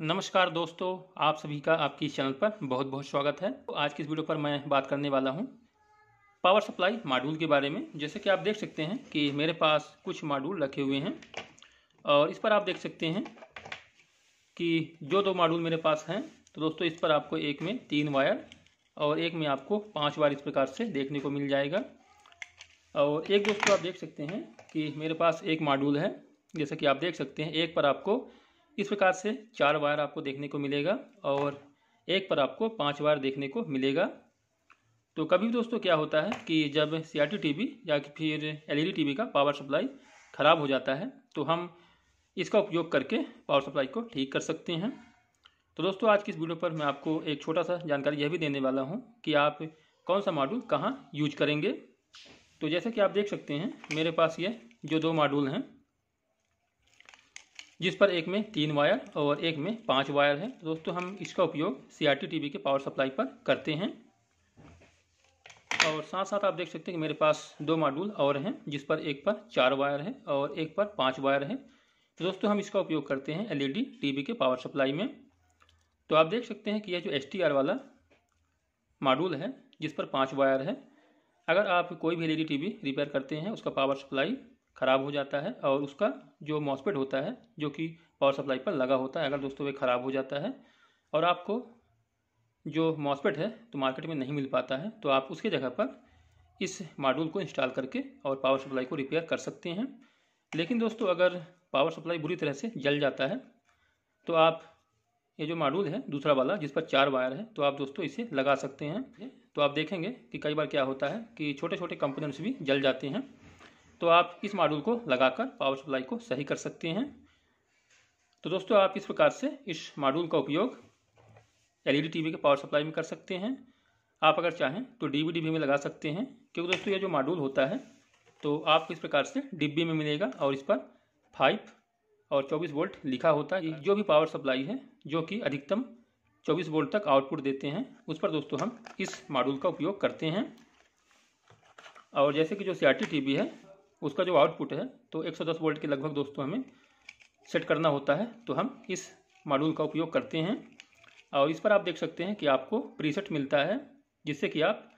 नमस्कार दोस्तों आप सभी का आपकी इस चैनल पर बहुत बहुत स्वागत है तो आज की इस वीडियो पर मैं बात करने वाला हूँ पावर सप्लाई मॉड्यूल के बारे में जैसे कि आप देख सकते हैं कि मेरे पास कुछ मॉड्यूल रखे हुए हैं और इस पर आप देख सकते हैं कि जो दो मॉड्यूल मेरे पास हैं तो दोस्तों इस पर आपको एक में तीन वायर और एक में आपको पाँच वायर इस प्रकार से देखने को मिल जाएगा और एक दोस्तों आप देख सकते हैं कि मेरे पास एक मॉड्यूल है जैसे कि आप देख सकते हैं एक पर आपको इस प्रकार से चार वायर आपको देखने को मिलेगा और एक पर आपको पांच वायर देखने को मिलेगा तो कभी दोस्तों क्या होता है कि जब सी आर टीवी या फिर एलईडी टीवी e का पावर सप्लाई ख़राब हो जाता है तो हम इसका उपयोग करके पावर सप्लाई को ठीक कर सकते हैं तो दोस्तों आज की इस वीडियो पर मैं आपको एक छोटा सा जानकारी यह भी देने वाला हूँ कि आप कौन सा मॉड्यूल कहाँ यूज करेंगे तो जैसे कि आप देख सकते हैं मेरे पास ये जो दो मॉड्यूल हैं जिस पर एक में तीन वायर और एक में पांच वायर है दोस्तों हम इसका उपयोग सी आर टी के पावर सप्लाई पर करते हैं और साथ साथ आप देख सकते हैं कि मेरे पास दो मॉड्यूल और हैं जिस पर एक पर चार वायर है और एक पर पाँच वायर है तो दोस्तों हम इसका उपयोग करते हैं एलईडी टीवी e के पावर सप्लाई में तो आप देख सकते हैं कि यह जो एस वाला मॉड्यूल है जिस पर पाँच वायर है अगर आप कोई भी एलईडी टीवी रिपेयर करते हैं उसका पावर सप्लाई ख़राब हो जाता है और उसका जो मॉसपेट होता है जो कि पावर सप्लाई पर लगा होता है अगर दोस्तों वे ख़राब हो जाता है और आपको जो मॉसपेट है तो मार्केट में नहीं मिल पाता है तो आप उसके जगह पर इस मॉड्यूल को इंस्टॉल करके और पावर सप्लाई को रिपेयर कर सकते हैं लेकिन दोस्तों अगर पावर सप्लाई बुरी तरह से जल जाता है तो आप ये जो मॉड्यूल है दूसरा वाला जिस पर चार वायर है तो आप दोस्तों इसे लगा सकते हैं तो आप देखेंगे कि कई बार क्या होता है कि छोटे छोटे कंपोनेंट्स भी जल जाते हैं तो आप इस मॉड्यूल को लगाकर पावर सप्लाई को सही कर सकते हैं तो दोस्तों आप इस प्रकार से इस मॉड्यूल का उपयोग एलईडी टीवी e के पावर सप्लाई में कर सकते हैं आप अगर चाहें तो डीवीडी भी में लगा सकते हैं क्योंकि दोस्तों ये जो मॉड्यूल होता है तो आपको इस प्रकार से डिब्बी में मिलेगा और इस पर फाइव और चौबीस वोल्ट लिखा होता है जो भी पावर सप्लाई है जो कि अधिकतम चौबीस वोल्ट तक आउटपुट देते हैं उस पर दोस्तों हम इस मॉड्यूल का उपयोग करते हैं और जैसे कि जो सी आर है उसका जो आउटपुट है तो 110 वोल्ट के लगभग दोस्तों हमें सेट करना होता है तो हम इस मॉड्यूल का उपयोग करते हैं और इस पर आप देख सकते हैं कि आपको प्रीसेट मिलता है जिससे कि आप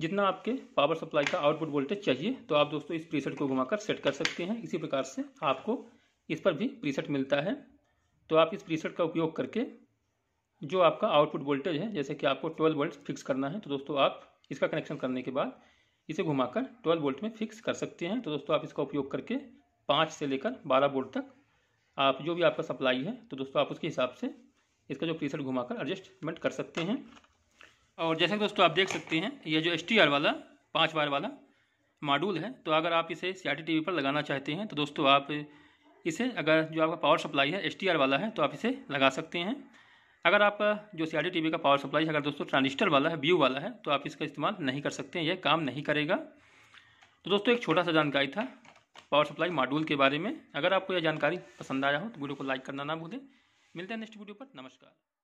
जितना आपके पावर सप्लाई का आउटपुट वोल्टेज चाहिए तो आप दोस्तों इस प्रीसेट को घुमाकर सेट कर सकते हैं इसी प्रकार से आपको इस पर भी प्रीसेट मिलता है तो आप इस प्रीसेट का उपयोग करके जो आपका आउटपुट वोल्टेज है जैसे कि आपको 12 वोल्ट फिक्स करना है तो दोस्तों आप इसका कनेक्शन करने के बाद इसे घुमाकर 12 वोल्ट में फिक्स कर सकते हैं तो दोस्तों आप इसका उपयोग करके पाँच से लेकर बारह वोल्ट तक आप जो भी आपका सप्लाई है तो दोस्तों आप उसके हिसाब से इसका जो प्रीसेट घुमाकर एडजस्टमेंट कर सकते हैं और जैसे दोस्तों आप देख सकते हैं ये जो एस वाला पाँच बार वाला मॉड्यूल है तो अगर आप इसे सी टीवी पर लगाना चाहते हैं तो दोस्तों आप इसे अगर जो आपका पावर सप्लाई है एस वाला है तो आप इसे लगा सकते हैं अगर आप जो सी आर का पावर सप्लाई अगर दोस्तों ट्रांजिस्टर वाला है व्यू वाला है तो आप इसका इस्तेमाल नहीं कर सकते हैं यह काम नहीं करेगा तो दोस्तों एक छोटा सा जानकारी था पावर सप्लाई मॉड्यूल के बारे में अगर आपको यह जानकारी पसंद आया हो तो वीडियो को लाइक करना ना भूलें मिलते हैं नेक्स्ट वीडियो पर नमस्कार